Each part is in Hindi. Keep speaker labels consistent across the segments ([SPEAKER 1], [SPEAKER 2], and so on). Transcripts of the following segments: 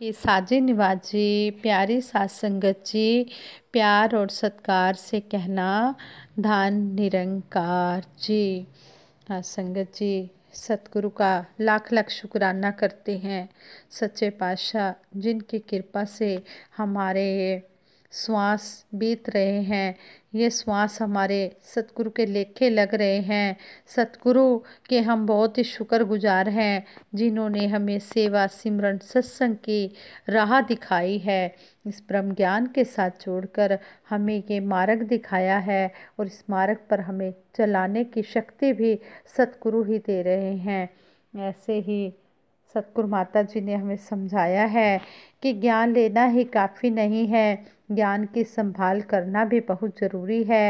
[SPEAKER 1] कि साजे निवाजी प्यारी सास संगत जी प्यार और सत्कार से कहना धान निरंकार जी हाँ संगत जी सतगुरु का लाख लाख शुक्राना करते हैं सच्चे पाशाह जिनकी कृपा से हमारे श्वास बीत रहे हैं ये श्वास हमारे सतगुरु के लेखे लग रहे हैं सतगुरु के हम बहुत ही शुक्रगुजार हैं जिन्होंने हमें सेवा सिमरन सत्संग की राह दिखाई है इस ब्रह्म ज्ञान के साथ जोड़कर हमें ये मार्ग दिखाया है और इस मार्ग पर हमें चलाने की शक्ति भी सतगुरु ही दे रहे हैं ऐसे ही सतगुरु माता जी ने हमें समझाया है कि ज्ञान लेना ही काफ़ी नहीं है ज्ञान की संभाल करना भी बहुत ज़रूरी है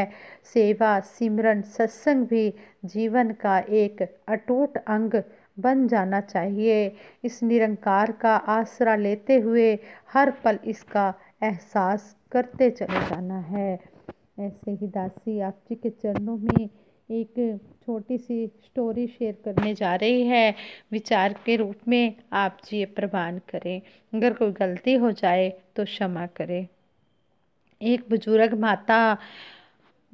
[SPEAKER 1] सेवा सिमरन सत्संग भी जीवन का एक अटूट अंग बन जाना चाहिए इस निरंकार का आसरा लेते हुए हर पल इसका एहसास करते चले जाना है ऐसे ही दासी आप जी के चरणों में एक छोटी सी स्टोरी शेयर करने जा रही है विचार के रूप में आप जी ये प्रवान करें अगर कोई गलती हो जाए तो क्षमा करें एक बुजुर्ग माता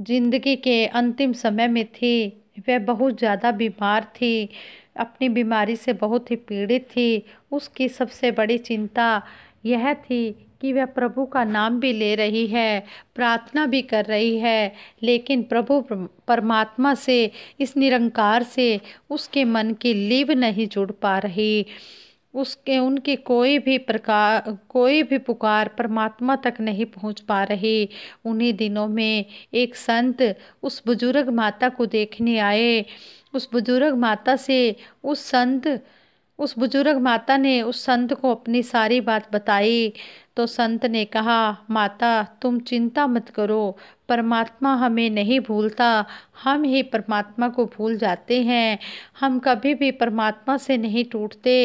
[SPEAKER 1] जिंदगी के अंतिम समय में थी वह बहुत ज़्यादा बीमार थी अपनी बीमारी से बहुत ही पीड़ित थी उसकी सबसे बड़ी चिंता यह थी कि वह प्रभु का नाम भी ले रही है प्रार्थना भी कर रही है लेकिन प्रभु परमात्मा से इस निरंकार से उसके मन की लीव नहीं जुड़ पा रही उसके उनकी कोई भी प्रकार कोई भी पुकार परमात्मा तक नहीं पहुंच पा रही उन्हीं दिनों में एक संत उस बुजुर्ग माता को देखने आए उस बुजुर्ग माता से उस संत उस बुजुर्ग माता ने उस संत को अपनी सारी बात बताई तो संत ने कहा माता तुम चिंता मत करो परमात्मा हमें नहीं भूलता हम ही परमात्मा को भूल जाते हैं हम कभी भी परमात्मा से नहीं टूटते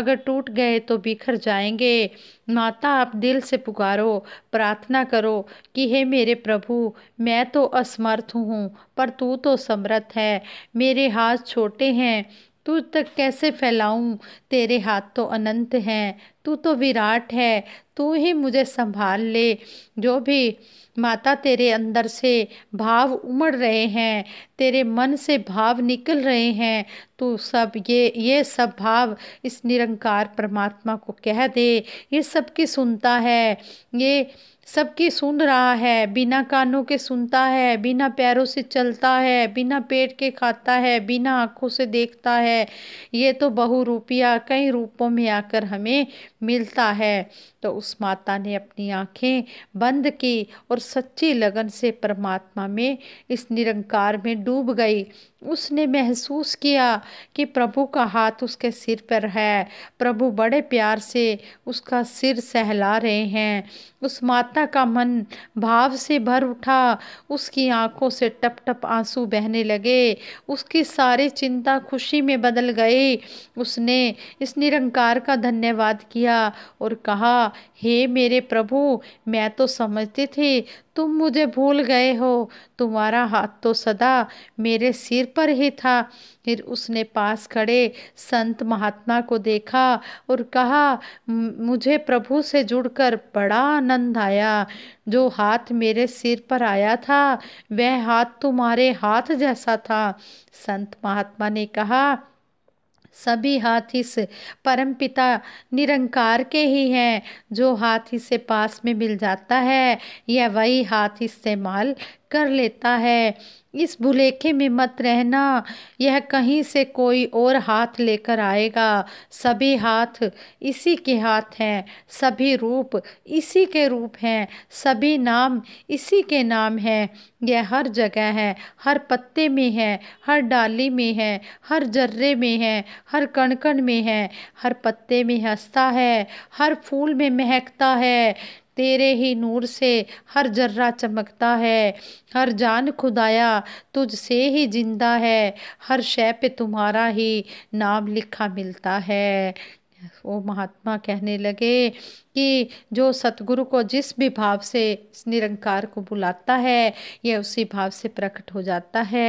[SPEAKER 1] अगर टूट गए तो बिखर जाएंगे माता आप दिल से पुकारो प्रार्थना करो कि हे मेरे प्रभु मैं तो असमर्थ हूँ पर तू तो समर्थ है मेरे हाथ छोटे हैं तू तक कैसे फैलाऊं तेरे हाथ तो अनंत हैं तू तो विराट है तू ही मुझे संभाल ले जो भी माता तेरे अंदर से भाव उमड़ रहे हैं तेरे मन से भाव निकल रहे हैं तू सब ये ये सब भाव इस निरंकार परमात्मा को कह दे ये सब की सुनता है ये सबकी सुन रहा है बिना कानों के सुनता है बिना पैरों से चलता है बिना पेट के खाता है बिना आँखों से देखता है ये तो बहु रूपिया कई रूपों में आकर हमें मिलता है तो उस माता ने अपनी आँखें बंद की और सच्ची लगन से परमात्मा में इस निरंकार में डूब गई उसने महसूस किया कि प्रभु का हाथ उसके सिर पर है प्रभु बड़े प्यार से उसका सिर सहला रहे हैं उस माता का मन भाव से भर उठा उसकी आंखों से टप टप आंसू बहने लगे उसकी सारी चिंता खुशी में बदल गई उसने इस निरंकार का धन्यवाद किया और कहा हे मेरे प्रभु मैं तो समझती थी तुम मुझे भूल गए हो तुम्हारा हाथ तो सदा मेरे सिर पर ही था फिर उसने पास खड़े संत महात्मा को देखा और कहा मुझे प्रभु से जुड़कर बड़ा आनंद आया जो हाथ मेरे सिर पर आया था वह हाथ तुम्हारे हाथ जैसा था संत महात्मा ने कहा सभी हाथी से पिता निरंकार के ही हैं जो हाथी से पास में मिल जाता है यह वही हाथी इस्तेमाल कर लेता है इस भुलेखे में मत रहना यह कहीं से कोई और हाथ लेकर आएगा सभी हाथ इसी के हाथ हैं सभी रूप इसी के रूप हैं सभी नाम इसी के नाम हैं यह हर जगह है हर पत्ते में है हर डाली में है हर जर्रे में है हर कणकण में है हर पत्ते में हंसता है हर फूल में महकता है तेरे ही नूर से हर जर्रा चमकता है हर जान खुदाया तुझसे ही जिंदा है हर शय पे तुम्हारा ही नाम लिखा मिलता है वो महात्मा कहने लगे कि जो सतगुरु को जिस भी भाव से निरंकार को बुलाता है यह उसी भाव से प्रकट हो जाता है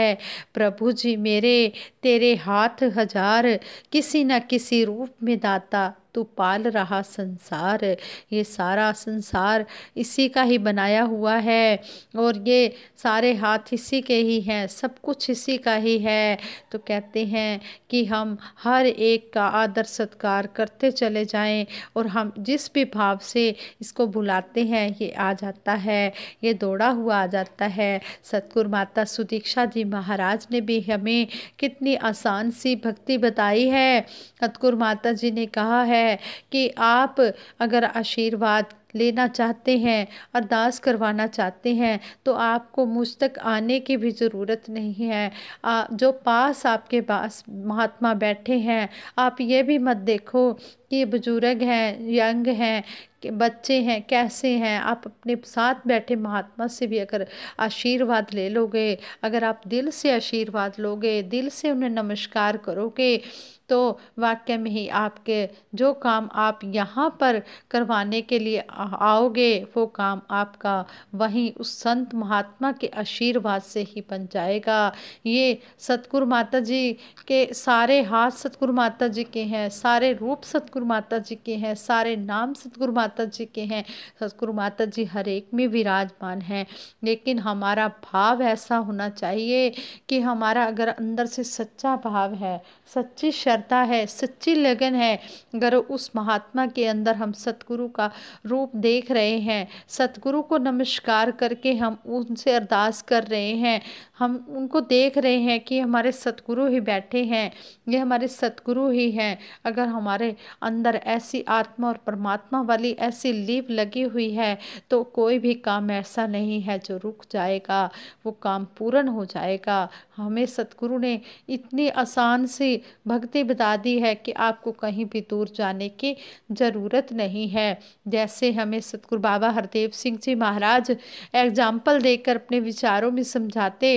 [SPEAKER 1] प्रभु जी मेरे तेरे हाथ हजार किसी न किसी रूप में दाता तो पाल रहा संसार ये सारा संसार इसी का ही बनाया हुआ है और ये सारे हाथ इसी के ही हैं सब कुछ इसी का ही है तो कहते हैं कि हम हर एक का आदर सत्कार करते चले जाएं और हम जिस भी भाव से इसको बुलाते हैं ये आ जाता है ये दौड़ा हुआ आ जाता है सतगुरु माता सुदीक्षा जी महाराज ने भी हमें कितनी आसान सी भक्ति बताई है सतगुरु माता जी ने कहा है है कि आप अगर आशीर्वाद लेना चाहते हैं अरदास करवाना चाहते हैं तो आपको मुझ तक आने की भी ज़रूरत नहीं है आ, जो पास आपके पास महात्मा बैठे हैं आप ये भी मत देखो कि बुजुर्ग हैं यंग हैं कि बच्चे हैं कैसे हैं आप अपने साथ बैठे महात्मा से भी अगर आशीर्वाद ले लोगे अगर आप दिल से आशीर्वाद लोगे दिल से उन्हें नमस्कार करोगे तो वाक्य में ही आपके जो काम आप यहाँ पर करवाने के लिए आओगे वो काम आपका वहीं उस संत महात्मा के आशीर्वाद से ही बन जाएगा ये सतगुरु माता जी के सारे हाथ सतगुरु माता जी के हैं सारे रूप सतगुरु सतगुरु माता जी के हैं सारे नाम सतगुरु माता जी के हैं सतगुरु माता जी हर एक में विराजमान हैं लेकिन हमारा भाव ऐसा होना चाहिए कि हमारा अगर अंदर से सच्चा भाव है सच्ची श्रद्धा है सच्ची लगन है अगर उस महात्मा के अंदर हम सतगुरु का रूप देख रहे हैं सतगुरु को नमस्कार करके हम उनसे अरदास कर रहे हैं हम उनको देख रहे हैं कि हमारे सतगुरु ही बैठे हैं ये हमारे सतगुरु ही हैं अगर हमारे अंदर ऐसी आत्मा और परमात्मा वाली ऐसी लीव लगी हुई है तो कोई भी काम ऐसा नहीं है जो रुक जाएगा वो काम पूर्ण हो जाएगा हमें सतगुरु ने इतनी आसान सी भक्ति बता दी है कि आपको कहीं भी दूर जाने की ज़रूरत नहीं है जैसे हमें सतगुरु बाबा हरदेव सिंह जी महाराज एग्जाम्पल देकर अपने विचारों में समझाते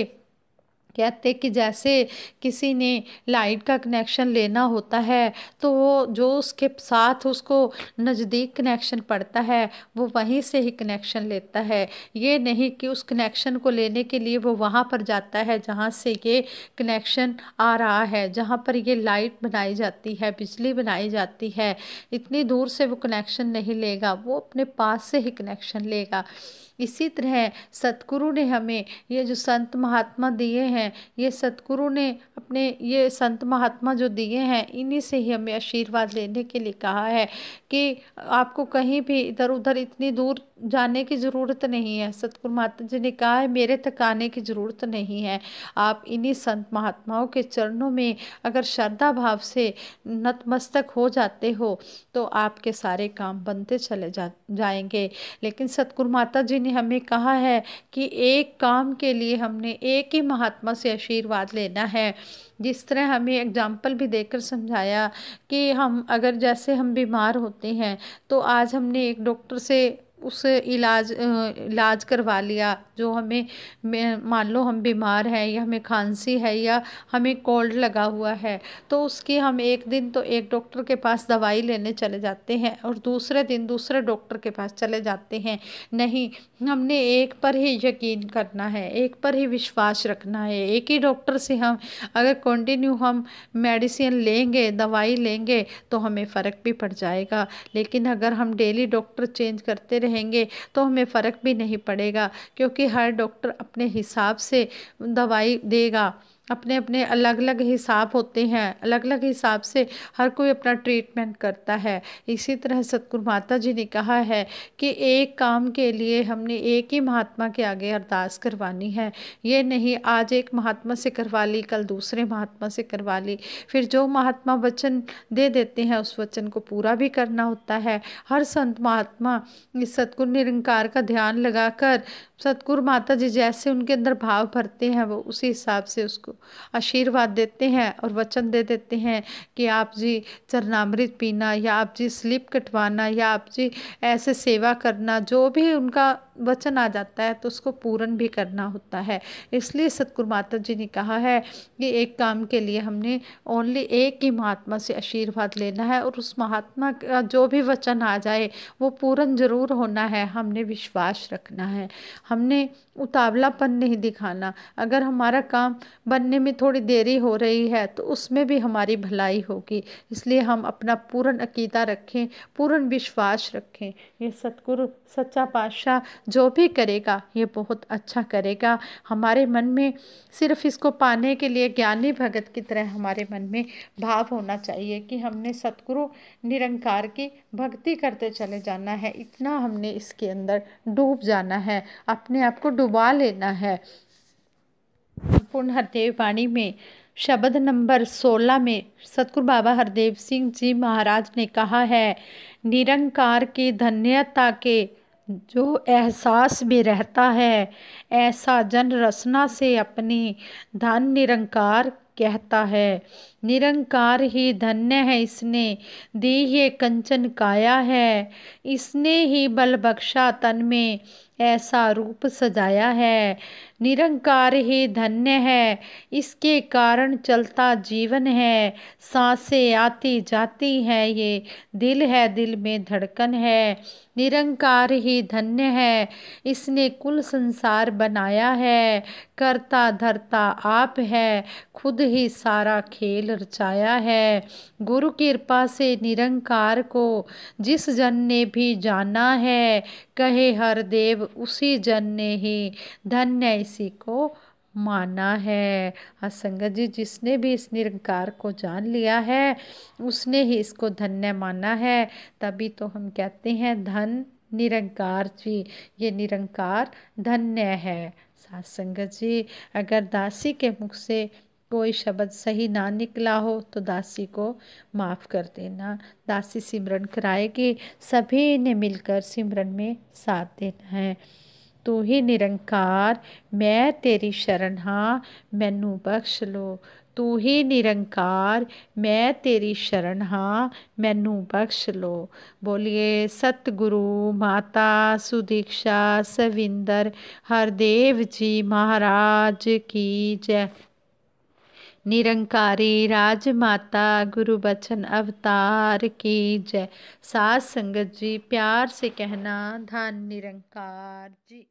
[SPEAKER 1] कहते कि जैसे किसी ने लाइट का कनेक्शन लेना होता है तो वो जो उसके साथ उसको नज़दीक कनेक्शन पड़ता है वो वहीं से ही कनेक्शन लेता है ये नहीं कि उस कनेक्शन को लेने के लिए वो वहाँ पर जाता है जहाँ से ये कनेक्शन आ रहा है जहाँ पर ये लाइट बनाई जाती है बिजली बनाई जाती है इतनी दूर से वो कनेक्शन नहीं लेगा वो अपने पास से ही कनेक्शन लेगा इसी तरह सतगुरु ने हमें ये जो संत महात्मा दिए हैं ये सतगुरु ने अपने ये संत महात्मा जो दिए हैं इन्हीं से ही हमें आशीर्वाद लेने के लिए कहा है कि आपको कहीं भी इधर उधर इतनी दूर जाने की ज़रूरत नहीं है सतगुरु माता जी ने कहा है मेरे तक आने की ज़रूरत नहीं है आप इन्हीं संत महात्माओं के चरणों में अगर श्रद्धा भाव से नतमस्तक हो जाते हो तो आपके सारे काम बनते चले जा जाएंगे लेकिन सतगुरु माता जी ने ने हमें कहा है कि एक काम के लिए हमने एक ही महात्मा से आशीर्वाद लेना है जिस तरह हमें एग्जाम्पल भी देकर समझाया कि हम अगर जैसे हम बीमार होते हैं तो आज हमने एक डॉक्टर से उस इलाज इलाज करवा लिया जो हमें मान लो हम बीमार हैं या हमें खांसी है या हमें कोल्ड लगा हुआ है तो उसकी हम एक दिन तो एक डॉक्टर के पास दवाई लेने चले जाते हैं और दूसरे दिन दूसरे डॉक्टर के पास चले जाते हैं नहीं हमने एक पर ही यकीन करना है एक पर ही विश्वास रखना है एक ही डॉक्टर से हम अगर कंटिन्यू हम मेडिसिन लेंगे दवाई लेंगे तो हमें फ़र्क भी पड़ जाएगा लेकिन अगर हम डेली डॉक्टर चेंज करते रहे रहेंगे तो हमें फ़र्क भी नहीं पड़ेगा क्योंकि हर डॉक्टर अपने हिसाब से दवाई देगा अपने अपने अलग अलग हिसाब होते हैं अलग अलग हिसाब से हर कोई अपना ट्रीटमेंट करता है इसी तरह सतगुरु माता जी ने कहा है कि एक काम के लिए हमने एक ही महात्मा के आगे अरदास करवानी है ये नहीं आज एक महात्मा से करवा ली कल दूसरे महात्मा से करवा ली फिर जो महात्मा वचन दे देते हैं उस वचन को पूरा भी करना होता है हर संत महात्मा इस सतगुरु निरंकार का ध्यान लगाकर सतगुरु माता जी जैसे उनके अंदर भाव भरते हैं वो उसी हिसाब से उसको आशीर्वाद देते हैं और वचन दे देते हैं कि आप जी चरणामृत पीना या आप जी स्लिप कटवाना या आप जी ऐसे सेवा करना जो भी उनका वचन आ जाता है तो उसको पूर्ण भी करना होता है इसलिए सतगुरु माता जी ने कहा है कि एक काम के लिए हमने ओनली एक ही महात्मा से आशीर्वाद लेना है और उस महात्मा का जो भी वचन आ जाए वो पूर्ण जरूर होना है हमने विश्वास रखना है हमने उतावलापन नहीं दिखाना अगर हमारा काम बनने में थोड़ी देरी हो रही है तो उसमें भी हमारी भलाई होगी इसलिए हम अपना पूर्ण अकीदा रखें पूर्ण विश्वास रखें ये सतगुरु सच्चा पातशाह जो भी करेगा ये बहुत अच्छा करेगा हमारे मन में सिर्फ इसको पाने के लिए ज्ञानी भगत की तरह हमारे मन में भाव होना चाहिए कि हमने सतगुरु निरंकार की भक्ति करते चले जाना है इतना हमने इसके अंदर डूब जाना है अपने आप को डुबा लेना है पूर्ण हरदेव वाणी में शब्द नंबर सोलह में सतगुरु बाबा हरदेव सिंह जी महाराज ने कहा है निरंकार की धन्यता के जो एहसास में रहता है ऐसा जन रसना से अपनी धन निरंकार कहता है निरंकार ही धन्य है इसने दी ये कंचन काया है इसने ही बल बख्शा तन में ऐसा रूप सजाया है निरंकार ही धन्य है इसके कारण चलता जीवन है सांसें आती जाती हैं ये दिल है दिल में धड़कन है निरंकार ही धन्य है इसने कुल संसार बनाया है करता धरता आप है खुद ही सारा खेल रचाया है गुरु कृपा से निरंकार को जिस जन ने भी जाना है कहे हर देव उसी जन ने ही धन्य इसी को माना है असंगत हाँ, जी जिसने भी इस निरंकार को जान लिया है उसने ही इसको धन्य माना है तभी तो हम कहते हैं धन निरंकार जी ये निरंकार धन्य है सासंगत हाँ, जी अगर दासी के मुख से कोई शब्द सही ना निकला हो तो दासी को माफ़ कर देना दासी सिमरन कराएगी सभी ने मिलकर सिमरन में साथ देना है तू ही निरंकार मैं तेरी शरण हाँ मैनू बख्श लो तू ही निरंकार मैं तेरी शरण हाँ मैनू बख्श लो बोलिए सतगुरु माता सुदीक्षा सविंदर हरदेव जी महाराज की जय निरंकारी राजमाता गुरु बचन अवतार की जय सात संगत जी प्यार से कहना धन निरंकार जी